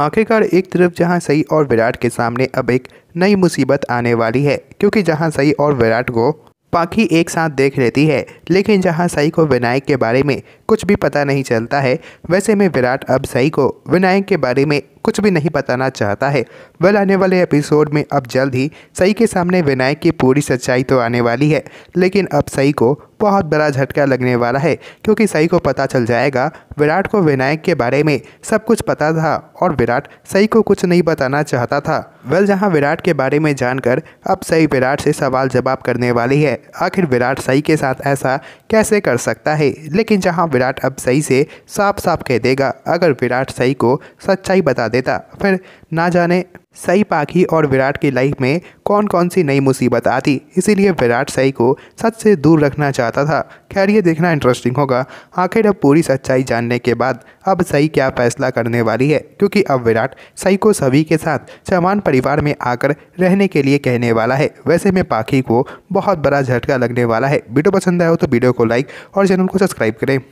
आखिरकार एक तरफ जहां सई और विराट के सामने अब एक नई मुसीबत आने वाली है क्योंकि जहां सई और विराट को पाखी एक साथ देख लेती है लेकिन जहां सई को विनायक के बारे में कुछ भी पता नहीं चलता है वैसे में विराट अब सई को विनायक के बारे में कुछ भी नहीं बताना चाहता है वेल आने वाले एपिसोड में अब जल्द ही सई के सामने विनायक की पूरी सच्चाई तो आने वाली है लेकिन अब सई को बहुत बड़ा झटका लगने वाला है क्योंकि सई को पता चल जाएगा विराट को विनायक के बारे में सब कुछ पता था और विराट सई को कुछ नहीं बताना चाहता था वेल जहां विराट के बारे में जानकर अब सई विराट से सवाल जवाब करने वाली है आखिर विराट सई के साथ ऐसा कैसे कर सकता है लेकिन जहां विराट अब सई से साफ साफ कह देगा अगर विराट सई को सच्चाई बता देता फिर ना जाने सई पाखी और विराट की लाइफ में कौन कौन सी नई मुसीबत आती इसीलिए विराट सई को सच से दूर रखना चाहता था खैर ये देखना इंटरेस्टिंग होगा आखिर अब पूरी सच्चाई जानने के बाद अब सई क्या फैसला करने वाली है क्योंकि अब विराट सई को सभी के साथ चौहान परिवार में आकर रहने के लिए कहने वाला है वैसे में पाखी को बहुत बड़ा झटका लगने वाला है वीडियो पसंद आया हो तो वीडियो को लाइक और चैनल को सब्सक्राइब करें